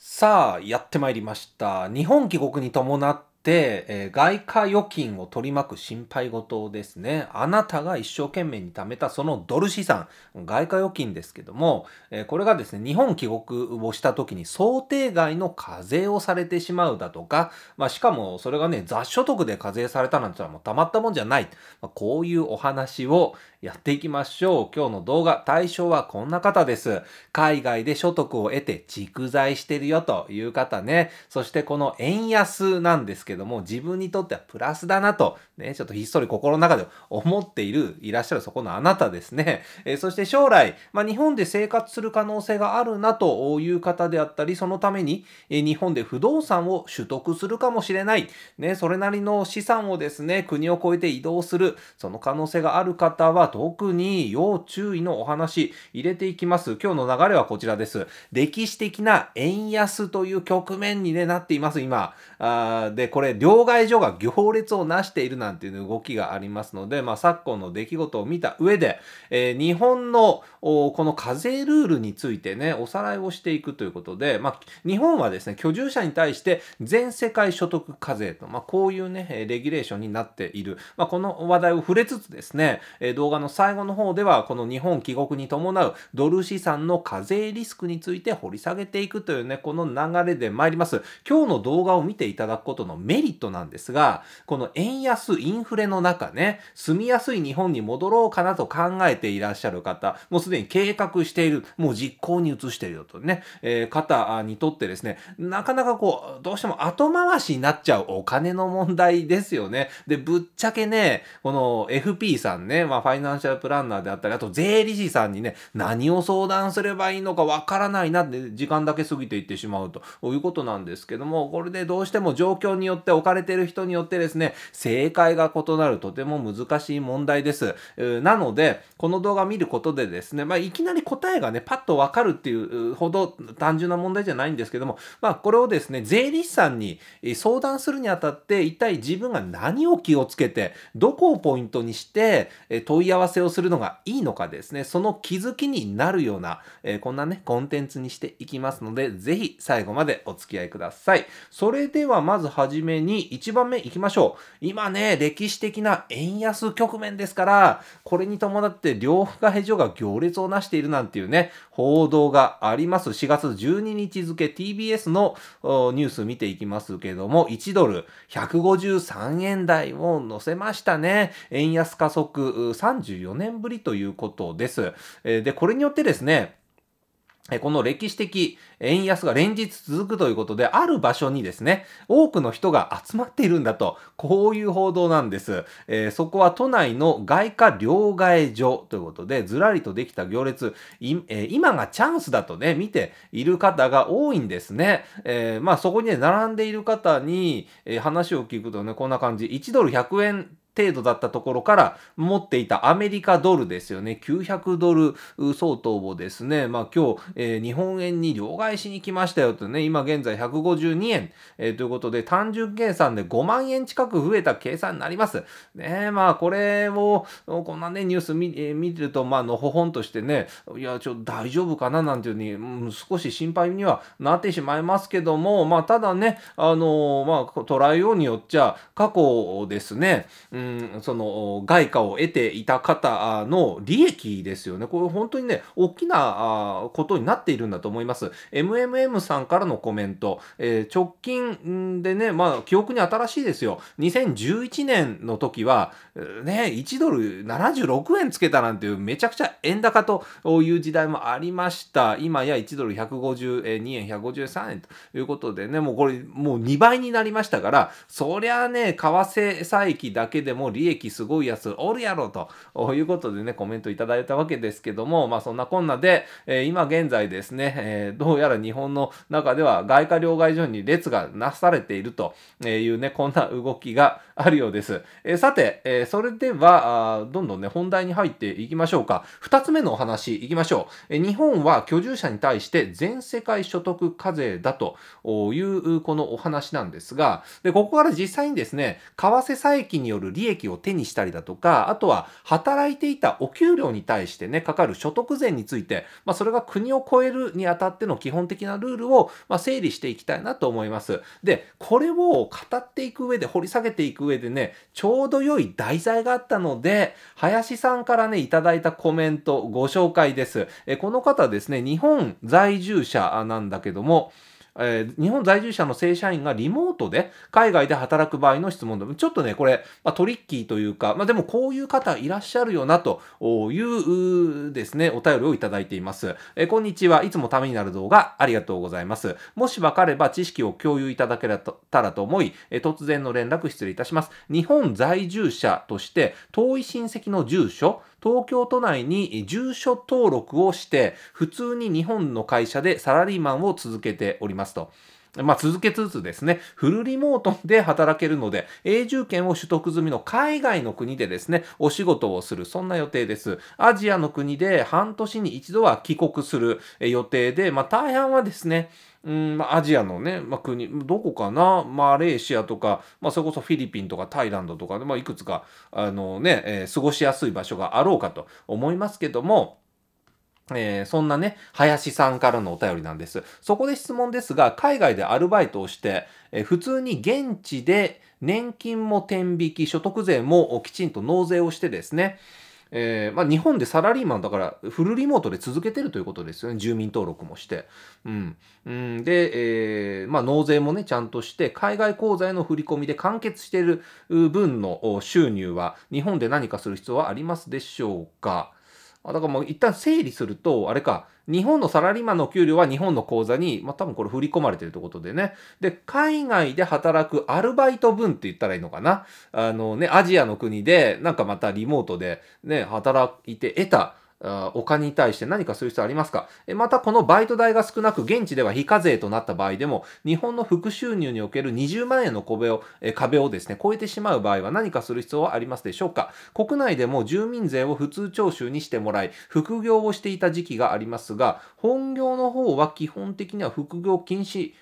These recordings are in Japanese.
さあ、やってまいりました。日本帰国に伴って、えー、外貨預金を取り巻く心配事ですね。あなたが一生懸命に貯めたそのドル資産、外貨預金ですけども、えー、これがですね、日本帰国をした時に想定外の課税をされてしまうだとか、まあ、しかもそれがね、雑所得で課税されたなんてのはもうたまったもんじゃない。まあ、こういうお話を、やっていきましょう。今日の動画、対象はこんな方です。海外で所得を得て蓄財してるよという方ね。そしてこの円安なんですけども、自分にとってはプラスだなと、ね、ちょっとひっそり心の中で思っている、いらっしゃるそこのあなたですね。えー、そして将来、まあ、日本で生活する可能性があるなという方であったり、そのために、えー、日本で不動産を取得するかもしれない。ね、それなりの資産をですね、国を越えて移動する、その可能性がある方は、特に要注意のお話入れていきます。今日の流れはこちらです。歴史的な円安という局面に、ね、なっています、今。あで、これ、両替所が行列をなしているなんていう動きがありますので、まあ、昨今の出来事を見た上で、えー、日本のこの課税ルールについてね、おさらいをしていくということで、まあ、日本はですね、居住者に対して全世界所得課税と、まあ、こういうね、レギュレーションになっている。まあ、この話題を触れつつですね、動画あの最後の方ではこの日本帰国に伴うドル資産の課税リスクについて掘り下げていくというね、この流れで参ります。今日の動画を見ていただくことのメリットなんですが、この円安、インフレの中ね、住みやすい日本に戻ろうかなと考えていらっしゃる方、もうすでに計画している、もう実行に移しているよとね、えー、方にとってですね、なかなかこう、どうしても後回しになっちゃうお金の問題ですよね。で、ぶっちゃけね、この FP さんね、まあファイナナンシャルプランナーであったり、あと税理士さんにね、何を相談すればいいのかわからないなって、時間だけ過ぎていってしまうということなんですけども、これでどうしても状況によって置かれている人によってですね、正解が異なるとても難しい問題です。なので、この動画見ることでですね、まあ、いきなり答えがね、パッとわかるっていうほど単純な問題じゃないんですけども、まあ、これをですね、税理士さんに相談するにあたって、一体自分が何を気をつけて、どこをポイントにして、問い合わせわせをするのがいいのかですね、その気づきになるような、えー、こんなね、コンテンツにしていきますので、ぜひ最後までお付き合いください。それではまずはじめに1番目いきましょう。今ね、歴史的な円安局面ですから、これに伴って両替所が行列をなしているなんていうね、報道があります。4月12日付 TBS のニュース見ていきますけども、1ドル153円台を乗せましたね。円安加速34年ぶりということです。で、これによってですね、この歴史的円安が連日続くということで、ある場所にですね、多くの人が集まっているんだと、こういう報道なんです。えー、そこは都内の外貨両替所ということで、ずらりとできた行列、えー、今がチャンスだとね、見ている方が多いんですね。えー、まあそこに、ね、並んでいる方に、え話を聞くとね、こんな感じ、1ドル100円程度だったところから持っていたアメリカドルですよね。900ドル相当をですね、まあ今日、えー、日本円に両替しに来ましたよとね、今現在152円、えー、ということで単純計算で5万円近く増えた計算になります。ねまあこれを、こんなね、ニュース見,、えー、見てると、まあのほほんとしてね、いや、ちょっと大丈夫かななんていうに、うん、少し心配にはなってしまいますけども、まあただね、あのー、まあ捉えようによっちゃ過去ですね、うんその外貨を得ていた方の利益ですよね。これ本当にね、大きなことになっているんだと思います。MMM さんからのコメント、えー、直近でね、まあ、記憶に新しいですよ。2011年の時は、ね、1ドル76円つけたなんていう、めちゃくちゃ円高という時代もありました。今や1ドル152円、153円ということでね、もうこれ、もう2倍になりましたから、そりゃね、為替差益だけででも利益すごいやつおるやろということでね、コメントいただいたわけですけども、まあそんなこんなで、えー、今現在ですね、えー、どうやら日本の中では外貨両替所に列がなされているというね、こんな動きが、あるようです。えー、さて、えー、それではどんどんね、本題に入っていきましょうか。二つ目のお話いきましょう、えー。日本は居住者に対して全世界所得課税だというこのお話なんですが、で、ここから実際にですね、為替差益による利益を手にしたりだとか、あとは働いていたお給料に対してね、かかる所得税について、まあ、それが国を超えるにあたっての基本的なルールを、まあ、整理していきたいなと思います。で、これを語っていく上で、掘り下げていく上でね、ちょうど良い題材があったので、林さんからね、いただいたコメントご紹介です。えこの方ですね、日本在住者なんだけども、えー、日本在住者の正社員がリモートで海外で働く場合の質問ちょっとね、これ、まあ、トリッキーというか、まあ、でもこういう方いらっしゃるよなというですね、お便りをいただいています。えー、こんにちは。いつもためになる動画ありがとうございます。もしわかれば知識を共有いただけたらと思い、えー、突然の連絡失礼いたします。日本在住者として遠い親戚の住所、東京都内に住所登録をして、普通に日本の会社でサラリーマンを続けておりますと。まあ、続けつつですね、フルリモートで働けるので、永住権を取得済みの海外の国でですね、お仕事をする、そんな予定です。アジアの国で半年に一度は帰国する予定で、まあ、大半はですね、うんまアジアのね、まあ、国どこかなマレーシアとか、まあ、それこそフィリピンとかタイランドとかで、まあ、いくつかあのね、えー、過ごしやすい場所があろうかと思いますけども。えー、そんなね、林さんからのお便りなんです。そこで質問ですが、海外でアルバイトをして、えー、普通に現地で年金も天引き、所得税もきちんと納税をしてですね、えー、まあ、日本でサラリーマンだからフルリモートで続けてるということですよね住民登録もして。うん、うん、で、えー、まあ、納税もねちゃんとして海外口座への振り込みで完結している分の収入は日本で何かする必要はありますでしょうかだからもう一旦整理すると、あれか、日本のサラリーマンの給料は日本の口座に、まあ、多分これ振り込まれてるってことでね。で、海外で働くアルバイト分って言ったらいいのかな。あのね、アジアの国で、なんかまたリモートでね、働いて得たお金に対して何かする必要ありますかまたこのバイト代が少なく現地では非課税となった場合でも日本の副収入における20万円の壁を壁をですね超えてしまう場合は何かする必要はありますでしょうか国内でも住民税を普通徴収にしてもらい副業をしていた時期がありますが本業の方は基本的には副業禁止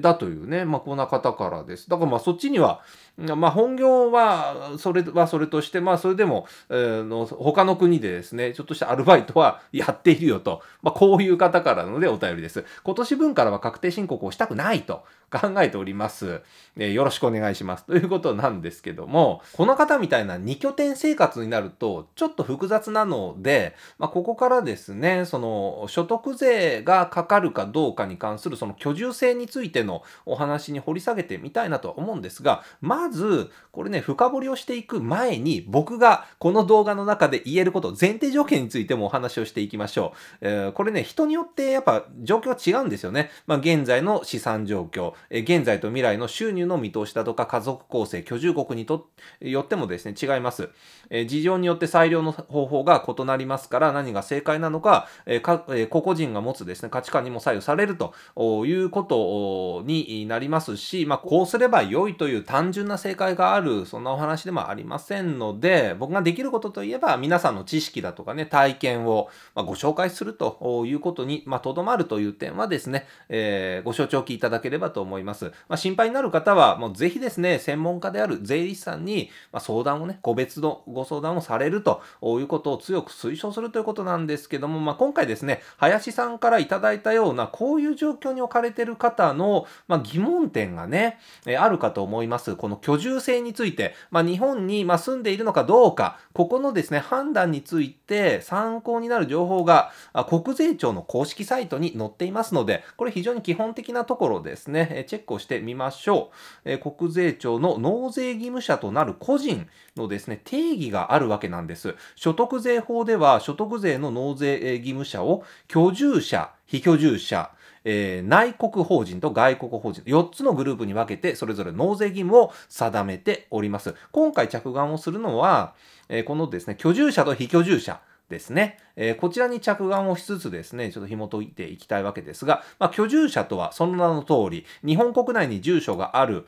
だというね、まあ、こんな方からです。だからまあそっちには、まあ、本業はそれはそれとして、まあ、それでも、えー、の他の国でですねちょっとしたアルバイトはやっているよと、まあ、こういう方からのでお便りです。今年分からは確定申告をしたくないと考えております。えー、よろしくお願いします。ということなんですけども、この方みたいな2拠点生活になるとちょっと複雑なので、まあ、ここからですね、その所得税がかかるかどうかに関するその居住性についてのお話に掘り下げてみたいなとは思うんですが、ままず、これね、深掘りをしていく前に、僕がこの動画の中で言えること、前提条件についてもお話をしていきましょう。えー、これね、人によってやっぱ状況は違うんですよね。まあ、現在の資産状況、えー、現在と未来の収入の見通しだとか、家族構成、居住国にとよってもですね、違います。えー、事情によって裁量の方法が異なりますから、何が正解なのか、えかえ個々人が持つですね、価値観にも左右されるということになりますし、まあ、こうすれば良いという単純なな正解がある、そんなお話でもありませんので、僕ができることといえば、皆さんの知識だとかね、体験をご紹介するということに、まあ、とどまるという点はですね、えー、ご承知おきいただければと思います。まあ、心配になる方は、もうぜひですね、専門家である税理士さんに、ま相談をね、個別のご相談をされるということを強く推奨するということなんですけども、まあ、今回ですね、林さんからいただいたような、こういう状況に置かれてる方の、ま疑問点がね、えあるかと思います。この居住性について、まあ、日本に、ま住んでいるのかどうか、ここのですね、判断について参考になる情報が、国税庁の公式サイトに載っていますので、これ非常に基本的なところですね、チェックをしてみましょう。え国税庁の納税義務者となる個人のですね、定義があるわけなんです。所得税法では、所得税の納税義務者を居住者、非居住者、えー、内国法人と外国法人、4つのグループに分けて、それぞれ納税義務を定めております。今回着眼をするのは、えー、このですね、居住者と非居住者ですね。えー、こちらに着眼をしつつですね、ちょっと紐解いていきたいわけですが、まあ、居住者とはその名の通り、日本国内に住所がある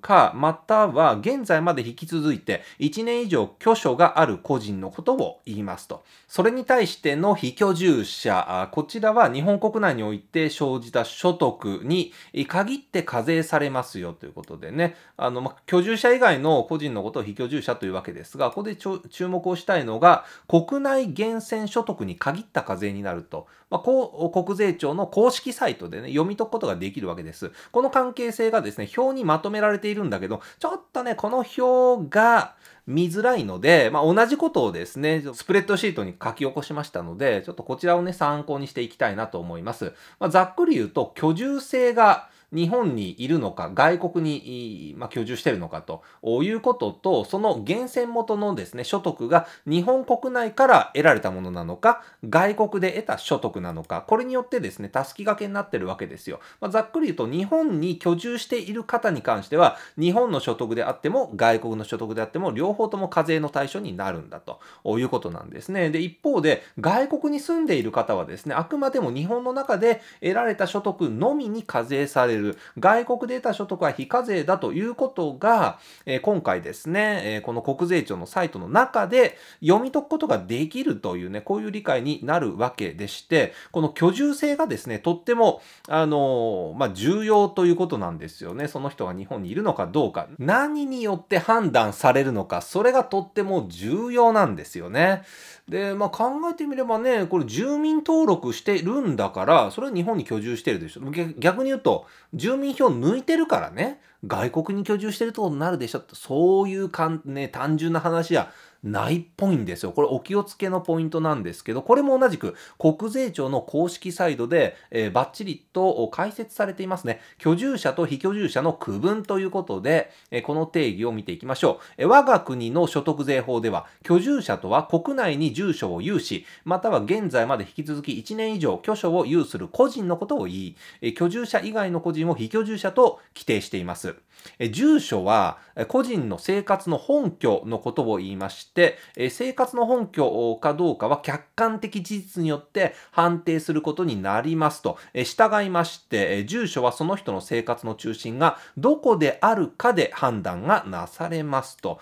か、または現在まで引き続いて1年以上居所がある個人のことを言いますと。それに対しての非居住者、こちらは日本国内において生じた所得に限って課税されますよということでね、あの、ま、居住者以外の個人のことを非居住者というわけですが、ここで注目をしたいのが、国内源泉所得に限った課税になると、まあ、こう国税庁の公式サイトでね、読み解くことができるわけです。この関係性がですね、表にまとめられているんだけど、ちょっとね、この表が、見づらいので、まあ、同じことをですね、スプレッドシートに書き起こしましたので、ちょっとこちらをね、参考にしていきたいなと思います。まあ、ざっくり言うと、居住性が日本にいるのか、外国に、まあ、居住しているのかということと、その源泉元のですね、所得が日本国内から得られたものなのか、外国で得た所得なのか、これによってですね、たすきがけになってるわけですよ。まあ、ざっくり言うと、日本に居住している方に関しては、日本の所得であっても、外国の所得であっても、両方とも課税の対象になるんだということなんですね。で、一方で、外国に住んでいる方はですね、あくまでも日本の中で得られた所得のみに課税されるる外国で得た所得は非課税だということが、えー、今回ですね、えー、この国税庁のサイトの中で読み解くことができるというね、こういう理解になるわけでして、この居住性がですね、とっても、あのー、まあ、重要ということなんですよね。その人が日本にいるのかどうか、何によって判断されるのか、それがとっても重要なんですよね。で、まあ、考えてみればね、これ住民登録してるんだから、それは日本に居住してるでしょ。逆に言うと、住民票抜いてるからね、外国に居住してるってことになるでしょそういうかん、ね、単純な話や、ないっぽいんですよ。これお気をつけのポイントなんですけど、これも同じく国税庁の公式サイドで、えー、バッチリと解説されていますね。居住者と非居住者の区分ということで、えー、この定義を見ていきましょう、えー。我が国の所得税法では、居住者とは国内に住所を有し、または現在まで引き続き1年以上居所を有する個人のことを言い、えー、居住者以外の個人を非居住者と規定しています。え住所は個人の生活の本拠のことを言いまして、え生活の本拠かどうかは客観的事実によって判定することになりますと、え従いまして、え住所はその人の生活の中心がどこであるかで判断がなされますと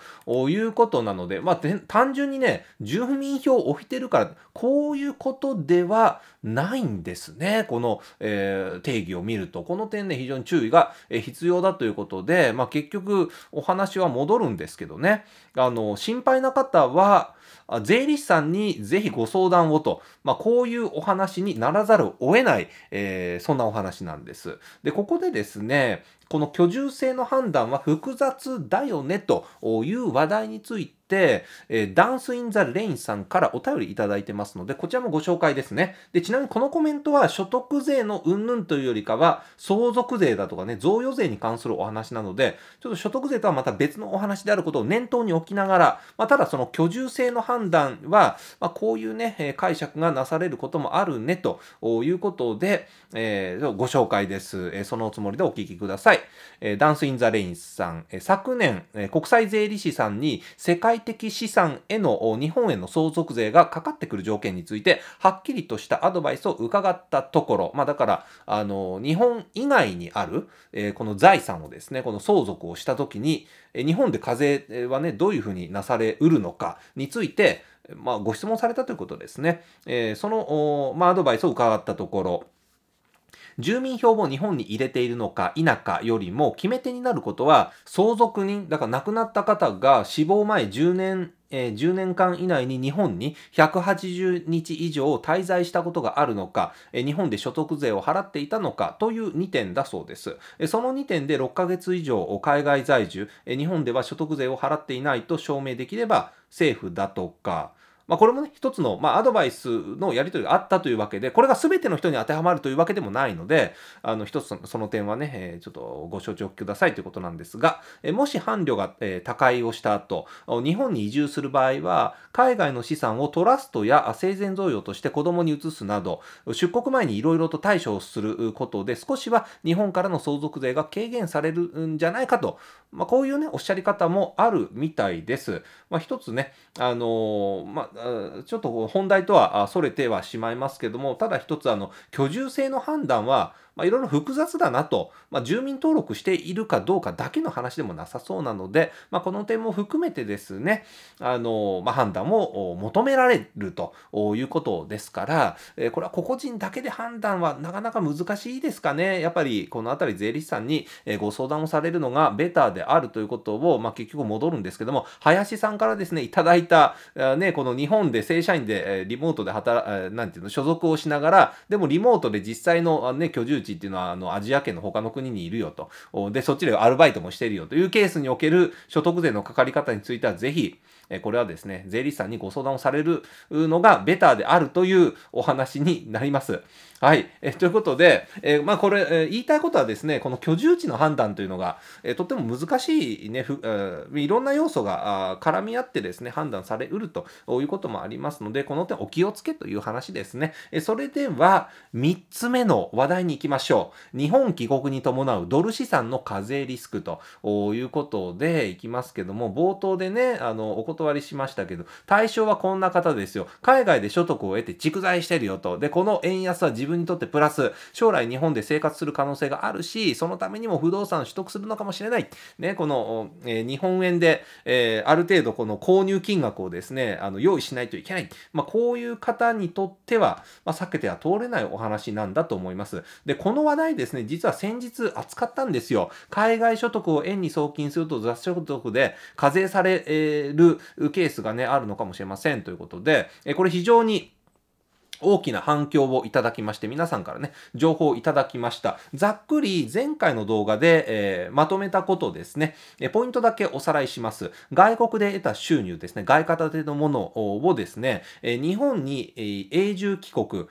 いうことなので、まあ、単純にね、住民票を置いてるから、こういうことではないんですね。この、えー、定義を見ると、この点で、ね、非常に注意が必要だということで、で、まあ、結局お話は戻るんですけどねあの心配な方は税理士さんにぜひご相談をと、まあ、こういうお話にならざるを得ない、えー、そんなお話なんです。でここでですねこの居住性の判断は複雑だよねという話題についてえダンス・イン・ザ・レインさんからお便りいただいてますので、こちらもご紹介ですね。で、ちなみにこのコメントは所得税の云々というよりかは、相続税だとかね、贈与税に関するお話なので、ちょっと所得税とはまた別のお話であることを念頭に置きながら、まあ、ただその居住性の判断は、まあ、こういうね、え解釈がなされることもあるね、ということで、えー、ご紹介です。えそのつもりでお聞きください。い。えダンス・イン・ザ・レインさん、え昨年、え国際税理士さんに世界的資産への日本への相続税がかかってくる条件について、はっきりとしたアドバイスを伺ったところ、まあ、だから、あの日本以外にある、えこの財産をですね、この相続をしたときに、え日本で課税はね、どういうふうになされうるのかについて、まあ、ご質問されたということですね。えー、その、まあ、アドバイスを伺ったところ、住民票を日本に入れているのか否かよりも決め手になることは相続人、だから亡くなった方が死亡前10年えー、10年間以内に日本に180日以上滞在したことがあるのか、えー、日本で所得税を払っていたのかという2点だそうです。えー、その2点で6ヶ月以上海外在住、え日本では所得税を払っていないと証明できれば政府だとか、まあ、これもね、一つの、まあ、アドバイスのやり取りがあったというわけで、これが全ての人に当てはまるというわけでもないので、あの、一つその点はね、えー、ちょっとご承知おきくださいということなんですが、えー、もし伴侶が、えー、他界をした後、日本に移住する場合は、海外の資産をトラストや生前贈与として子供に移すなど、出国前にいろいろと対処をすることで、少しは日本からの相続税が軽減されるんじゃないかと、まあ、こういうね、おっしゃり方もあるみたいです。まあ、一つね、あのまあちょっと本題とはそれてはしまいますけども、ただ一つ、あの、居住性の判断は、まあ、いろいろ複雑だなと、まあ、住民登録しているかどうかだけの話でもなさそうなので、まあ、この点も含めてですね、あの、まあ、判断を求められるということですから、えこれは個々人だけで判断はなかなか難しいですかね。やっぱりこのあたり税理士さんにご相談をされるのがベターであるということを、まあ、結局戻るんですけども、林さんからですね、いただいた、ね、この日本で正社員でリモートで働、なんていうの、所属をしながら、でもリモートで実際の、ね、居住っていうのはあのアジア圏の他の国にいるよと。で、そっちでアルバイトもしてるよというケースにおける所得税のかかり方については、ぜひ、これはですね、税理士さんにご相談をされるのがベターであるというお話になります。はい、えということで、えまあ、これ、え言いたいことはですね、この居住地の判断というのが、えとても難しいね、ふえいろんな要素が絡み合ってですね、判断されうるということもありますので、この点お気をつけという話ですね。えそれでは、3つ目の話題に行きましょう。日本帰国に伴うドル資産の課税リスクということでいきますけども、冒頭でね、あの、お断りしましたけど、対象はこんな方ですよ。海外で所得を得て蓄財してるよと。で、この円安は自分分にとってプラス、将来日本で生活する可能性があるし、そのためにも不動産を取得するのかもしれない。ね、この、えー、日本円で、えー、ある程度この購入金額をですね、あの用意しないといけない。まあ、こういう方にとっては、まあ、避けては通れないお話なんだと思います。で、この話題ですね、実は先日扱ったんですよ。海外所得を円に送金すると雑所得で課税されるケースがね、あるのかもしれませんということで、えこれ非常に大きな反響をいただきまして、皆さんからね、情報をいただきました。ざっくり前回の動画で、えー、まとめたことですね、えポイントだけおさらいします。外国で得た収入ですね、外貨建てのものをですね、え日本に永住帰国、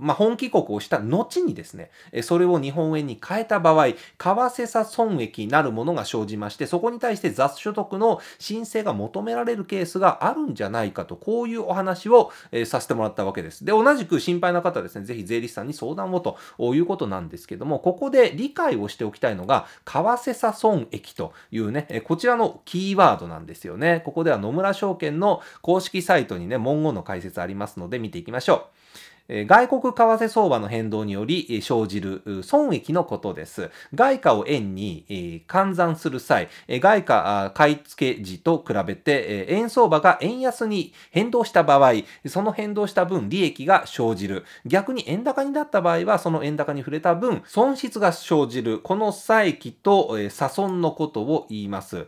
まあ、本帰国をした後にですね、それを日本円に変えた場合、為替差損益なるものが生じまして、そこに対して雑所得の申請が求められるケースがあるんじゃないかと、こういうお話を、えさせてもらったわけです。で、同じじく心配な方はですね、ぜひ税理士さんに相談をということなんですけども、ここで理解をしておきたいのが、為替差損益というね、こちらのキーワードなんですよね。ここでは野村証券の公式サイトにね、文言の解説ありますので見ていきましょう。外国為替相場の変動により生じる損益のことです。外貨を円に換算する際、外貨買い付け時と比べて円相場が円安に変動した場合、その変動した分利益が生じる。逆に円高になった場合は、その円高に触れた分損失が生じる。この差益と差損のことを言います。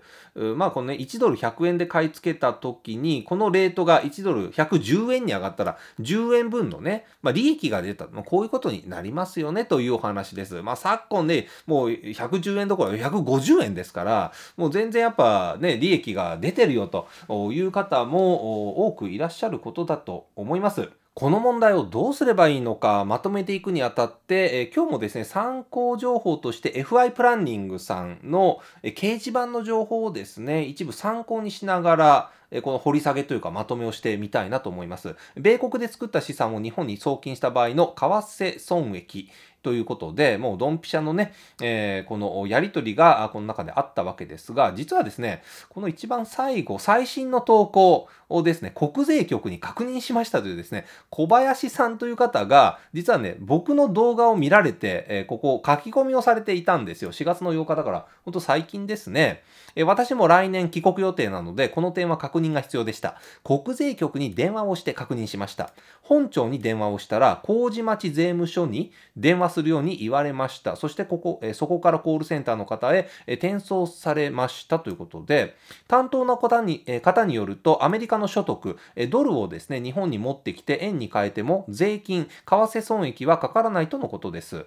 まあこのね、1ドル100円で買い付けた時に、このレートが1ドル110円に上がったら、10円分のね、まあ、利益が出た、まあ、こういうことになりますよねというお話です。まあ、昨今ね、もう110円どころ150円ですから、もう全然やっぱね、利益が出てるよという方も多くいらっしゃることだと思います。この問題をどうすればいいのかまとめていくにあたって、えー、今日もですね、参考情報として FI プランニングさんの、えー、掲示板の情報をですね、一部参考にしながら、この掘り下げというかまとめをしてみたいなと思います。米国で作った資産を日本に送金した場合の為替損益、ということで、もうドンピシャのね、えー、このやりとりがこの中であったわけですが、実はですね、この一番最後、最新の投稿をですね、国税局に確認しましたというですね、小林さんという方が、実はね、僕の動画を見られて、えー、ここ書き込みをされていたんですよ。4月の8日だから、ほんと最近ですね。えー、私も来年帰国予定なので、この点は確認が必要でした。国税局に電話をして確認しました。本庁に電話をしたら、麹町税務署に電話するように言われました。そしてここ、えそこからコールセンターの方へ、え転送されましたということで、担当の方に,、え方によると、アメリカの所得、えドルをですね、日本に持ってきて円に変えても税金、為替損益はかからないとのことです。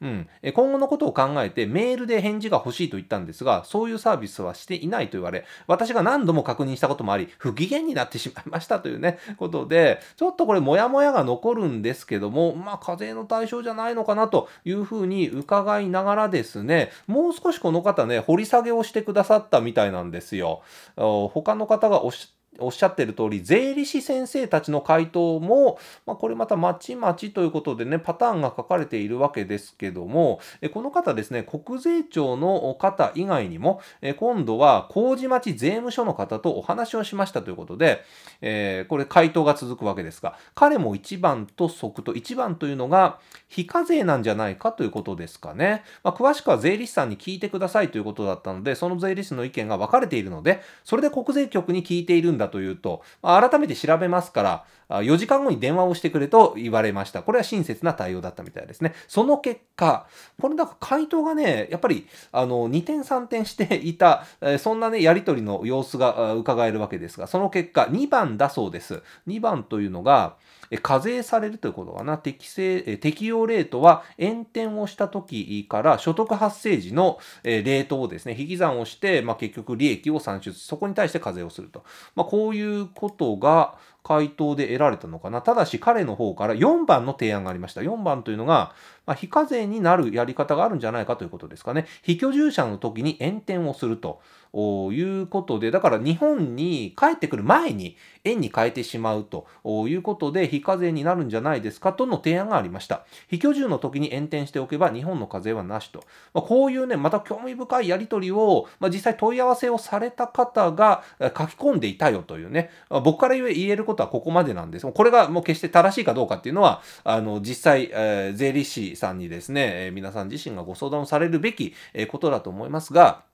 うん、今後のことを考えてメールで返事が欲しいと言ったんですが、そういうサービスはしていないと言われ、私が何度も確認したこともあり、不機嫌になってしまいましたというね、ことで、ちょっとこれモヤモヤが残るんですけども、まあ課税の対象じゃないのかなというふうに伺いながらですね、もう少しこの方ね、掘り下げをしてくださったみたいなんですよ。他の方がおっしゃおっしゃってる通り、税理士先生たちの回答も、まあ、これまたまちまちということでね、パターンが書かれているわけですけども、この方ですね、国税庁の方以外にも、今度は麹町税務署の方とお話をしましたということで、えー、これ回答が続くわけですが、彼も1番と即答、1番というのが非課税なんじゃないかということですかね。まあ、詳しくは税理士さんに聞いてくださいということだったので、その税理士の意見が分かれているので、それで国税局に聞いているんだだというと、ま改めて調べますから、4時間後に電話をしてくれと言われました。これは親切な対応だったみたいですね。その結果、これなんか回答がね、やっぱり、あの、2点3点していた、えそんなね、やりとりの様子が伺えるわけですが、その結果、2番だそうです。2番というのが、課税されるということかな。適正、適用レートは、延転をした時から所得発生時のレートをですね、引き算をして、まあ、結局利益を算出、そこに対して課税をすると。まあ、こういうことが、回答で得られたのかな。ただし彼の方から4番の提案がありました。4番というのが、まあ、非課税になるやり方があるんじゃないかということですかね。非居住者の時に延転をするということで、だから日本に帰ってくる前に円に変えてしまうということで、非課税になるんじゃないですかとの提案がありました。非居住の時に延転しておけば日本の課税はなしと。まあ、こういうね、また興味深いやり取りを、まあ、実際問い合わせをされた方が書き込んでいたよというね、まあ、僕から言えることはここまでなんです。これがもう決して正しいかどうかっていうのは、あの、実際、えー、税理士さんにですね、皆さん自身がご相談をされるべきことだと思いますが、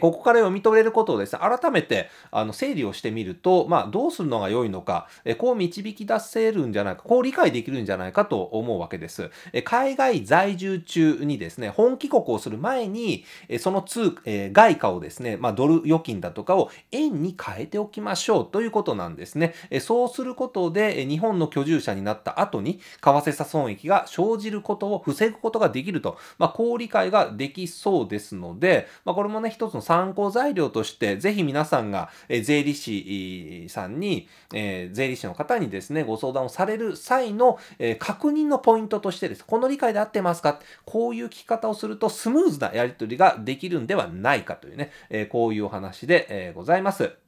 ここから読み取れることをですね、改めてあの整理をしてみると、まあ、どうするのが良いのか、こう導き出せるんじゃないか、こう理解できるんじゃないかと思うわけです。海外在住中にですね、本帰国をする前に、その通、外貨をですね、まあ、ドル預金だとかを円に変えておきましょうということなんですね。そうすることで、日本の居住者になった後に、為替差損益が生じることを防ぐことができると、まあ、こう理解ができそうですので、まあ、これもね、一つつの参考材料として、ぜひ皆さんが、え税理士さんに、え税理士の方にですね、ご相談をされる際の、え確認のポイントとしてです。この理解で合ってますかこういう聞き方をするとスムーズなやり取りができるんではないかというね、えこういうお話で、えございます。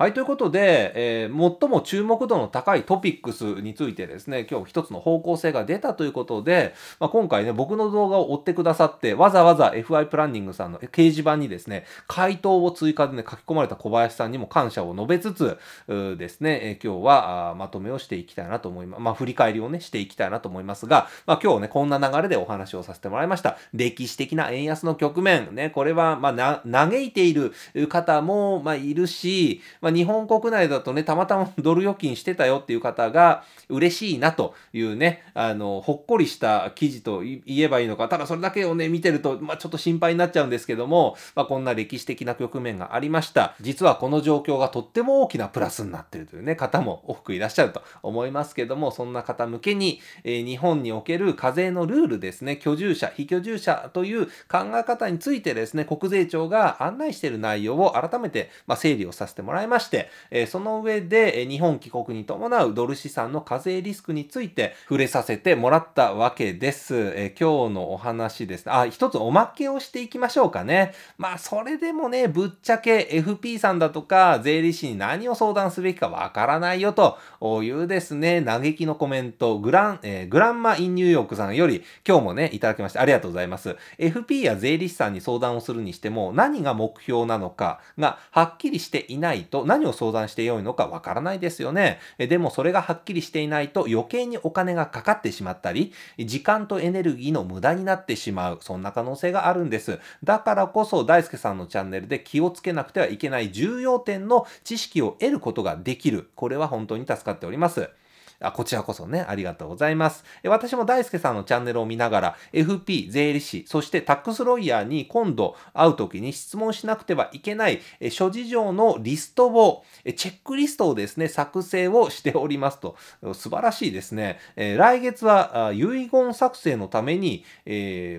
はい、ということで、えー、最も注目度の高いトピックスについてですね、今日一つの方向性が出たということで、まあ、今回ね、僕の動画を追ってくださって、わざわざ FI プランニングさんの掲示板にですね、回答を追加でね、書き込まれた小林さんにも感謝を述べつつ、ですね、えー、今日はまとめをしていきたいなと思います。まあ、振り返りをね、していきたいなと思いますが、まあ、今日ね、こんな流れでお話をさせてもらいました。歴史的な円安の局面、ね、これは、まあ、嘆いている方も、まあ、いるし、まあまあ、日本国内だとね、たまたまドル預金してたよっていう方が嬉しいなというね、あの、ほっこりした記事と言えばいいのか、ただそれだけをね、見てると、まあ、ちょっと心配になっちゃうんですけども、まあ、こんな歴史的な局面がありました。実はこの状況がとっても大きなプラスになってるというね、方も多くいらっしゃると思いますけども、そんな方向けに、えー、日本における課税のルールですね、居住者、非居住者という考え方についてですね、国税庁が案内している内容を改めて、ま整理をさせてもらいました。して、えその上で、え日本帰国に伴うドル資産の課税リスクについて触れさせてもらったわけです。え今日のお話です。あ、一つおまけをしていきましょうかね。まあ、それでもね、ぶっちゃけ FP さんだとか、税理士に何を相談すべきかわからないよというですね、嘆きのコメント、グラン、えー、グランマインニューヨークさんより今日もね、いただきましてありがとうございます。FP や税理士さんに相談をするにしても、何が目標なのかがはっきりしていないとと何を相談してよいのかわからないですよね。でもそれがはっきりしていないと余計にお金がかかってしまったり、時間とエネルギーの無駄になってしまう。そんな可能性があるんです。だからこそ大輔さんのチャンネルで気をつけなくてはいけない重要点の知識を得ることができる。これは本当に助かっております。あ、こちらこそね、ありがとうございます。私も大輔さんのチャンネルを見ながら、FP、税理士、そしてタックスロイヤーに今度会う時に質問しなくてはいけない諸事情のリストを、チェックリストをですね、作成をしておりますと。素晴らしいですね。来月は遺言作成のために、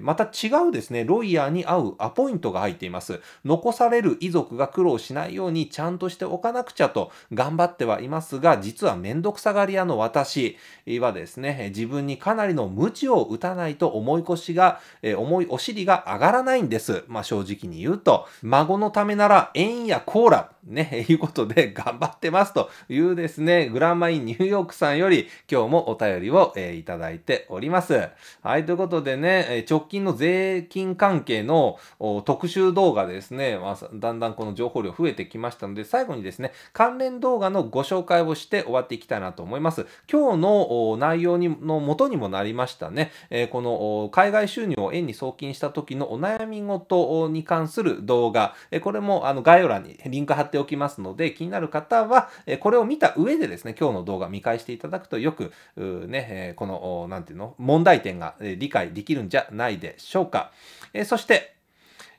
また違うですね、ロイヤーに会うアポイントが入っています。残される遺族が苦労しないようにちゃんとしておかなくちゃと頑張ってはいますが、実はめんどくさがり屋の私私はですね、自分にかなりの知を打たないと思い腰が、え重いお尻が上がらないんです。まあ、正直に言うと、孫のためなら縁やコーラ、ね、いうことで頑張ってますというですね、グランマインニューヨークさんより今日もお便りを、えー、いただいております。はい、ということでね、直近の税金関係の特集動画ですね、まあ、だんだんこの情報量増えてきましたので、最後にですね、関連動画のご紹介をして終わっていきたいなと思います。今日の内容にの元にもなりましたね、えー、この海外収入を円に送金した時のお悩み事に関する動画、えー、これもあの概要欄にリンク貼ってっておきますので、気になる方は、えこれを見た上でですね、今日の動画見返していただくとよく、ね、えこの、なんていうの、問題点が理解できるんじゃないでしょうか。えそして、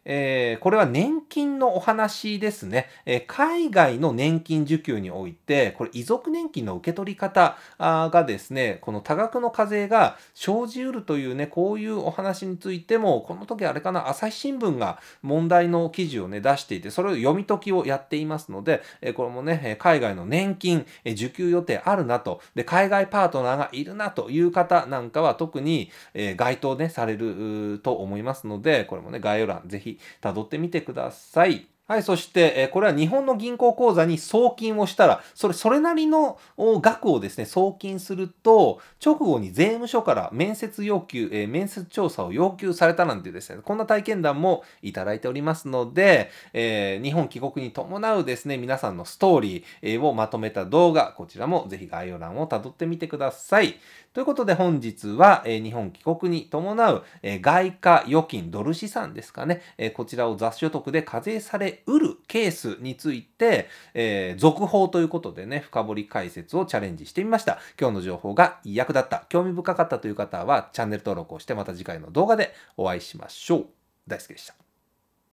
えー、これは年金のお話ですね、えー、海外の年金受給において、これ、遺族年金の受け取り方がですね、この多額の課税が生じうるというね、こういうお話についても、この時あれかな、朝日新聞が問題の記事をね、出していて、それを読み解きをやっていますので、えこれもね、海外の年金、え受給予定あるなと、で、海外パートナーがいるなという方なんかは、特に、え該当ね、されると思いますので、これもね、概要欄、ぜひ辿ってみてください。はい、そして、えこれは日本の銀行口座に送金をしたら、それ、それなりの額をですね、送金すると、直後に税務署から面接要求、え面接調査を要求されたなんてですね、こんな体験談もいただいておりますので、えー、日本帰国に伴うですね、皆さんのストーリーをまとめた動画、こちらもぜひ概要欄をたどってみてください。ということで本日は、え日本帰国に伴う、え外貨預金ドル資産ですかね、えこちらを雑所得で課税されうるケースについて、えー、続報ということでね、深掘り解説をチャレンジしてみました。今日の情報が役立った、興味深かったという方はチャンネル登録をしてまた次回の動画でお会いしましょう。大輔でした。